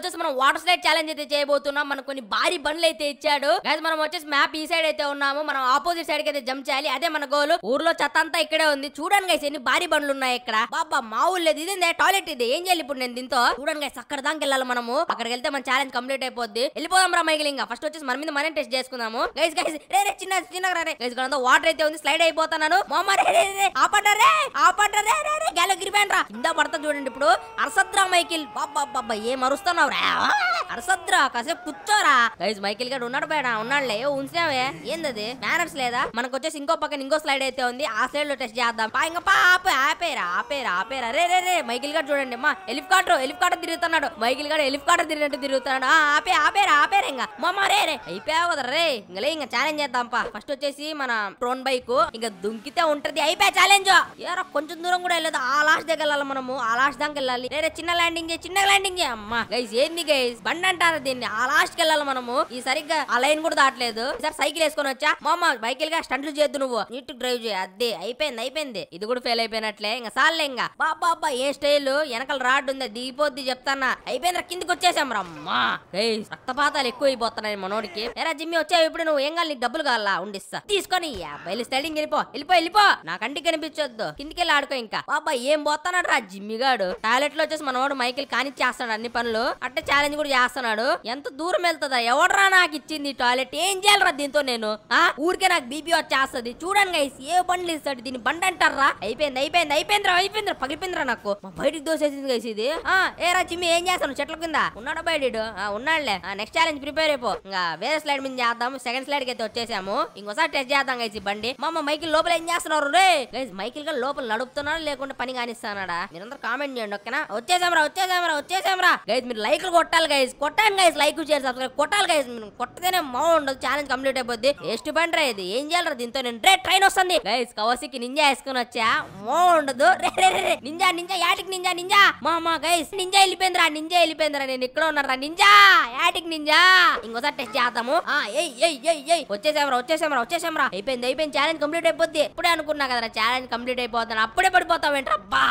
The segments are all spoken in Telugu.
వచ్చేసి మనం వాటర్ స్లైడ్ ఛాలెంజ్ అయితే చేయబోతున్నాం మనకు కొన్ని భారీ బండ్లు అయితే ఇచ్చాడు గైస్ మనం వచ్చేసి మ్యాప్ ఈ సైడ్ అయితే ఉన్నాము మనం ఆపోజిట్ సైడ్ కి అయితే జంప్ చేయాలి అదే మన గోల్ ఊర్లో చెత్త అంతా ఇక్కడే ఉంది చూడండి గైస్ ఎన్ని భారీ బండ్లు ఉన్నాయి ఇక్కడ బాబా మా ఊళ్ళేది ఇది టాయిలెట్ ఇది ఏం చేయాలి ఇప్పుడు నేను దీంతో చూడండి గైస్ అక్కడ దాకా వెళ్ళాలి మనము అక్కడికి వెళ్తే మన ఛాలెంజ్ కంప్లీట్ అయిపోద్ది వెళ్ళిపోదాం రా మైకిల్ ఇంకా ఫస్ట్ వచ్చేసి మన మీద మనం టెస్ట్ చేసుకుందాము గైస్ గైస్ రే చిన్న చిన్న గైస్ వాటర్ అయితే ఉంది స్లైడ్ అయిపోతాను మామ ఇందా పడతా చూడండి ఇప్పుడు అర్సద్రా మైకిల్ బాబా బాబా ఏం మరుస్తున్నావు కూర్చోరా అరసద్రా కాసేపు కూర్చోరా గైజ్ మైకిల్ గడ్ ఉన్నాడు బయట ఉన్నాడులే ఉంచినావే ఏందది మేనర్స్ లేదా మనకు వచ్చేసి ఇంకో పక్కన ఇంకో స్లైడ్ అయితే ఉంది ఆ స్లైడ్ లో టెస్ట్ చేద్దాం పా ఇంకా పా ఆపే ఆపేరా ఆపేరా ఆపేరా రే రే మైకిల్ గడ్ చూడండి మా ఎలిఫ్ కాటర్ తిరుగుతున్నాడు మైకిల్ గడ్ ఎలిఫ్ కాటర్ తిరిగినట్టు తిరుగుతున్నాడు ఆపే ఆపేరా ఇంకా మమ్మ రే రే ఇంకా ఇంకా ఛాలెంజ్ చేద్దాంపా ఫస్ట్ వచ్చేసి మన ట్రోన్ బైక్ ఇంకా దుంకితే ఉంటది అయిపోయా ఛాలెంజ్ ఏరా కొంచెం దూరం కూడా వెళ్ళదు ఆ లాస్ట్ దగ్గర వెళ్ళాలి మనము ఆ లాస్ట్ దాకా వెళ్ళాలి రే చిన్న ల్యాండింగ్ చిన్న ల్యాండింగ్ అమ్మా గైస్ ఏంది గైస్ బండి అంటారు దీన్ని ఆ లాస్ట్ కి వెళ్ళాలి మనము ఈ సరిగ్గా ఆ లైన్ కూడా దాటలేదు సార్ సైకిల్ వేసుకొని వచ్చా మామ బైకిల్ గా స్టంట్లు చేద్దు నువ్వు నీట్ డ్రైవ్ చేయ అదే అయిపోయింది అయిపోయింది ఇది కూడా ఫెయిల్ అయిపోయినట్లే ఇంకా సార్లే ఇంకా బాబా బాబా ఏ స్టైల్ వెనకాల రాడ్ ఉంది దిగిపోద్ది చెప్తానా అయిపోయింది కిందికి వచ్చేసాం రమ్మా రక్తపాతాలు ఎక్కువ పోయిపోతున్నాయి మనోడికి ఎరా జిమ్మి వచ్చావు ఇప్పుడు నువ్వు ఏం కావాలి నీకు డబ్బులు కావాలా ఉండిస్తా తీసుకొని బయలు స్టైలింగ్ వెళ్ళిపో వెళ్ళిపో వెళ్ళిపో నా కంటికి కనిపించొద్దు కిందికి వెళ్ళి ఆడుకో ఇంకా బాబా ఏం పోతున్నాడు రా జిమ్మి గాడు టాయిలెట్ లో వచ్చేసి మనోడు మైకిల్ కానిచ్చేస్తాడు అన్ని పనులు అట్టే ఛాలెంజ్ కూడా చేస్తున్నాడు ఎంత దూరం వెళ్తుందా ఎవడరా నాకు ఇచ్చింది టాయిలెట్ ఏం చేయాలరా దీంతో నేను ఆ ఊరికే నాకు బీపీ వచ్చేస్తుంది చూడండి గైస్ ఏ బండ్లు ఇస్తాడు దీని బండి అంటారా అయిపోయింది అయిపోయింది అయిపోయింది అయిపోయిందిరా పగిలిపోయిందిరా నాకు మా బయటికి దోసేసింది గైస్ ఇది ఆ ఏరా జిమ్మి ఏం చేస్తాను చెట్ల కింద ఉన్నాడు బయట ఉన్నాడులే నెక్స్ట్ ఛాలెంజ్ ప్రిపేర్ అయిపోయి రేపు ఇంకా వేరే స్లైడ్ మీద చేద్దాం సెకండ్ స్లైడ్ కి అయితే వచ్చేసాము ఇంకోసారి టెస్ట్ చేద్దాం గైజ్ బండి బండి అమ్మ మైకిల్ లోపల ఏం చేస్తున్నారు రే గైస్ మైకిల్ గా లోపల నడుపుతున్నాడు లేకుండా పని కానిస్తానాడా మీరందరూ కామెంట్ చేయండి ఓకేనా వచ్చేసామరా వచ్చేసామరా వచ్చేసామరా గైజ్ మీరు లైక్లు కొట్టాలి గైస్ కొట్టాను గైస్ లైక్ చేసి సబ్స్క్రైబ్ కొట్టాలి గైస్ కొట్టదేనే మా ఉండదు ఛాలెంజ్ కంప్లీట్ అయిపోద్ది ఎస్ట్ బండి రా ఇది ఏం చేయాలి దీంతో నేను రే ట్రైన్ వస్తుంది గైజ్ కవసికి నింజా వేసుకుని వచ్చా మో ఉండదు రే రే రే నింజా నింజా యాటికి నింజా నింజా మా మా గైస్ నింజా వెళ్ళిపోయింది రా నింజా రా నేను ఇక్కడ ఉన్నారా నింజా యాటిక్ నింజా ఇంకోసారి టెస్ట్ చేద్దాము ఆ ఎయ్ ఎయ్ ఎయ్ వచ్చేసాం రా అయిపోయింది అయిపోయింది ఛాలెంజ్ కంప్లీట్ అయిపోద్ది ఇప్పుడే అనుకున్నా కదా ఛాలెంజ్ కంప్లీట్ అయిపోతాను అప్పుడే పడిపోతావు ఏంట్రా బా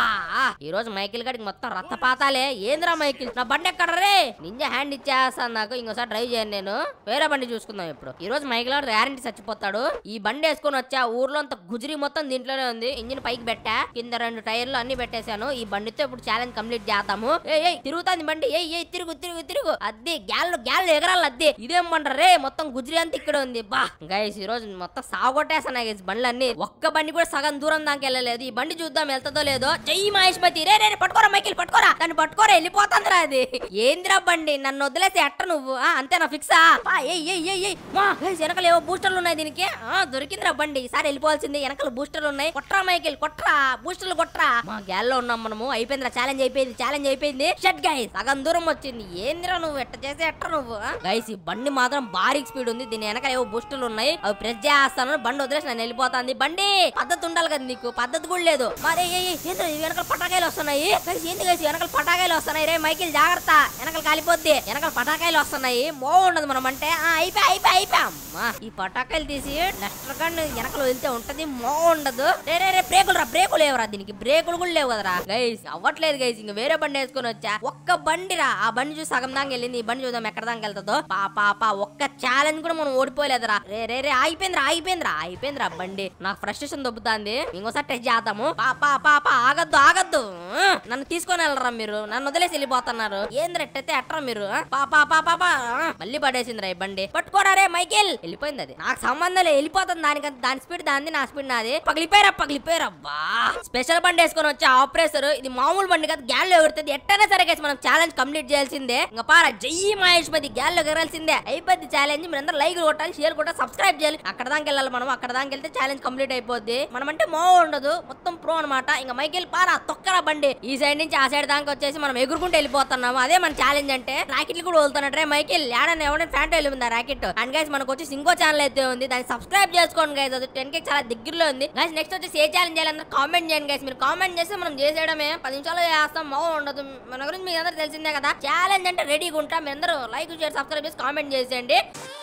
ఈ రోజు మైకిల్ గడికి మొత్తం పాతాలే ఏంద్రా మైకిల్ నా బండి ఎక్కడ రే నింజ హ్యాండ్ ఇచ్చేస్తాను నాకు ఇంకోసారి డ్రైవ్ చేయను నేను వేరే బండి చూసుకుందాం ఇప్పుడు ఈ రోజు మైకిల్ గారు గ్యారంటీ చచ్చిపోతాడు ఈ బండి వేసుకొని వచ్చా ఊర్లో అంత గుజరి మొత్తం దీంట్లోనే ఉంది ఇంజిన్ పైకి పెట్టా కింద రెండు టైర్లు అన్ని పెట్టేశాను ఈ బండితో ఇప్పుడు ఛాలెంజ్ కంప్లీట్ చేద్దాము ఏ తిరుగుతాంది బండి ఏ తిరుగు తిరుగు తిరుగు అది గ్యాల్ గ్యాల్ ఎగరాలి క్వింటాల్ అద్దె ఇదేం పండ్రా రే మొత్తం గుజరీ అంతా ఇక్కడ ఉంది బా గైస్ ఈ రోజు మొత్తం సాగొట్టేసాను గైస్ బండ్లన్నీ ఒక్క బండి కూడా సగం దూరం దానికి వెళ్ళలేదు ఈ బండి చూద్దాం వెళ్తదో లేదో జై మహేష్మతి రే రే పట్టుకోరా మైకిల్ పట్టుకోరా దాన్ని పట్టుకోరా రా అది ఏందిరా బండి నన్ను వదిలేసి ఎట్ట నువ్వు అంతే నా ఫిక్స్ ఏ ఏ ఏ మా వెనకాల ఏవో బూస్టర్లు ఉన్నాయి దీనికి దొరికిందిరా బండి ఈసారి వెళ్ళిపోవాల్సింది వెనకాల బూస్టర్లు ఉన్నాయి కొట్రా మైకిల్ కొట్రా బూస్టర్లు కొట్రా మా గ్యాల్లో ఉన్నాం మనము రా ఛాలెంజ్ అయిపోయింది ఛాలెంజ్ అయిపోయింది షట్ గైస్ సగం దూరం వచ్చింది ఏందిరా నువ్వు ఎట్ట చేసి ఎట్ట నువ్వు గైస్ ఈ బండి మాత్రం భారీ స్పీడ్ ఉంది దీని వెనక ఏవో బుస్టులు ఉన్నాయి అవి ప్రెస్ చేస్తాను బండి వదిలేసి నేను వెళ్ళిపోతాంది బండి పద్ధతి ఉండాలి కదా నీకు పద్ధతి కూడా లేదు మరి వెనకాల పటాకాయలు వస్తున్నాయి గైస్ ఏంది గైస్ వెనకాల పటాకాయలు వస్తున్నాయి రే మైకిల్ జాగ్రత్త వెనకాల కాలిపోద్ది వెనకాల పటాకాయలు వస్తున్నాయి బాగుండదు మనం అంటే అయిపోయి అయిపోయా అయిపోయా ఈ పటాకాయలు తీసి నెక్స్ట్ కానీ వెనకలు వెళ్తే ఉంటది బాగుండదు ఉండదు రే బ్రేకులు రా బ్రేకులు లేవురా దీనికి బ్రేకులు కూడా లేవు కదరా గైస్ అవ్వట్లేదు గైస్ ఇంకా వేరే బండి వేసుకొని వచ్చా ఒక్క బండి రా ఆ బండి చూసి సగం దాకా వెళ్ళింది ఈ బండి చూద్దాం ఎక్కడ దాకా వెళ్తుందో పా పాప ఒక్క ఛాలెంజ్ కూడా మనం ఓడిపోలేదురా రే రే రే ఆగిపోయిందిరా అయిపోయింద్రా అయిపోయింద్రా బండి నాకు ఫ్రస్ట్రేషన్ దొబ్బుతాంది ఇంకోసారి టెస్ట్ చేద్దాము పాప పాప ఆగద్దు ఆగద్దు నన్ను తీసుకొని వెళ్ళరా మీరు నన్ను వదిలేసి వెళ్ళిపోతున్నారు ఏంద్ర ఎట్టయితే ఎట్టరా మీరు పాపా పాపా మళ్ళీ పడేసింది రా బండి పట్టుకోరా రే మైకేల్ వెళ్ళిపోయింది అది నాకు సంబంధం లేదు వెళ్ళిపోతుంది దానికంత దాని స్పీడ్ దాని నా స్పీడ్ నాది పగిలిపోయారా పగిలిపోయారబ్బా స్పెషల్ బండి వేసుకొని వచ్చే ఆపరేసర్ ఇది మామూలు బండి గ్యాన్ గ్యాల్లో ఎగురుతుంది ఎట్టనే సరే మనం ఛాలెంజ్ కంప్లీట్ చేయాల్సిందే ఇంకా పారా జయ్యి మహేష్ మది లో ఎగరాల్సిందే అయిపోద్ది ఛాలెంజ్ మీరందరూ లైక్ కొట్టాలి షేర్ కొట్టాలి సబ్స్క్రైబ్ చేయాలి అక్కడ దాకా వెళ్ళాలి మనం అక్కడ దాకా వెళ్తే ఛాలెంజ్ కంప్లీట్ అయిపోద్ది మనం అంటే మో ఉండదు మొత్తం ప్రో అనమాట ఇంకా మైకేల్ పారా తొక్కరా బండి ఈ సైడ్ నుంచి ఆ సైడ్ దాకా వచ్చేసి మనం ఎగురుకుంటూ వెళ్ళిపోతున్నాము అదే మన ఛాలెంజ్ అంటే రాకెట్లు కూడా వదులుతున్నట్టే మైకేల్ ఏడని ఎవరైనా ఫ్యాంట్ వెళ్ళింది రాకెట్ అండ్ గైస్ మనకు వచ్చి ఇంకో ఛానల్ అయితే ఉంది దాన్ని సబ్స్క్రైబ్ చేసుకోండి గైస్ అది టెన్ కే చాలా దగ్గరలో ఉంది గైస్ నెక్స్ట్ వచ్చేసి ఏ ఛాలెంజ్ చేయాలన్నా కామెంట్ చేయండి గైస్ మీరు కామెంట్ చేస్తే మనం చేసేయడమే పది నిమిషాలు చేస్తాం మో ఉండదు మన గురించి మీకు అందరూ తెలిసిందే కదా ఛాలెంజ్ అంటే రెడీగా ఉంటాం మీ అందరూ లైక్ షేర్ సబ్స్క్రైబ్ सर्वीस कामेंटी